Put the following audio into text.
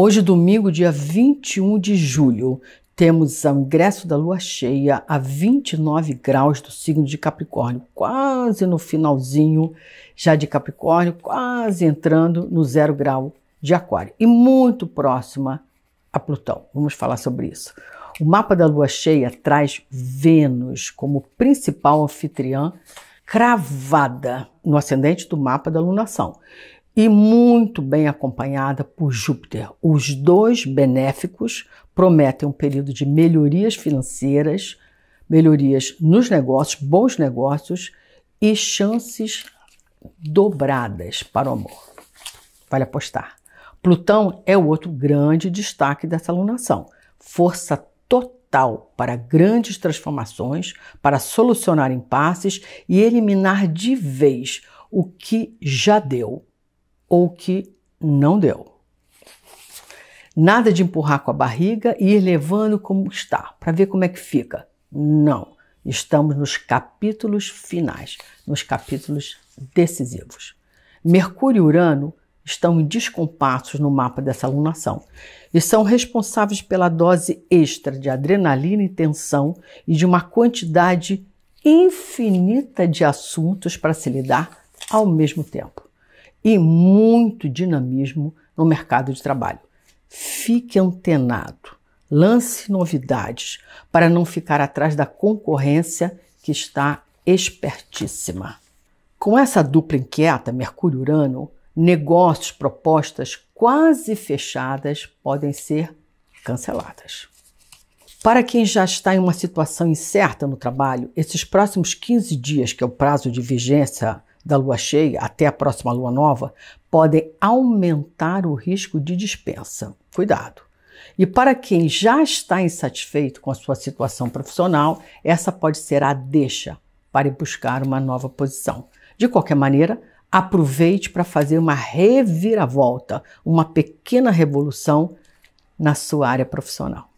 Hoje, domingo, dia 21 de julho, temos o ingresso da lua cheia a 29 graus do signo de Capricórnio, quase no finalzinho já de Capricórnio, quase entrando no zero grau de Aquário e muito próxima a Plutão. Vamos falar sobre isso. O mapa da lua cheia traz Vênus como principal anfitriã cravada no ascendente do mapa da lunação e muito bem acompanhada por Júpiter. Os dois benéficos prometem um período de melhorias financeiras, melhorias nos negócios, bons negócios e chances dobradas para o amor. Vale apostar. Plutão é o outro grande destaque dessa alunação. Força total para grandes transformações, para solucionar impasses e eliminar de vez o que já deu ou que não deu. Nada de empurrar com a barriga e ir levando como está, para ver como é que fica. Não. Estamos nos capítulos finais, nos capítulos decisivos. Mercúrio e Urano estão em descompassos no mapa dessa alunação e são responsáveis pela dose extra de adrenalina e tensão e de uma quantidade infinita de assuntos para se lidar ao mesmo tempo e muito dinamismo no mercado de trabalho. Fique antenado, lance novidades para não ficar atrás da concorrência que está espertíssima. Com essa dupla inquieta, Mercúrio-Urano, negócios, propostas quase fechadas podem ser canceladas. Para quem já está em uma situação incerta no trabalho, esses próximos 15 dias, que é o prazo de vigência da lua cheia até a próxima lua nova podem aumentar o risco de dispensa. Cuidado! E para quem já está insatisfeito com a sua situação profissional, essa pode ser a deixa para ir buscar uma nova posição. De qualquer maneira, aproveite para fazer uma reviravolta, uma pequena revolução na sua área profissional.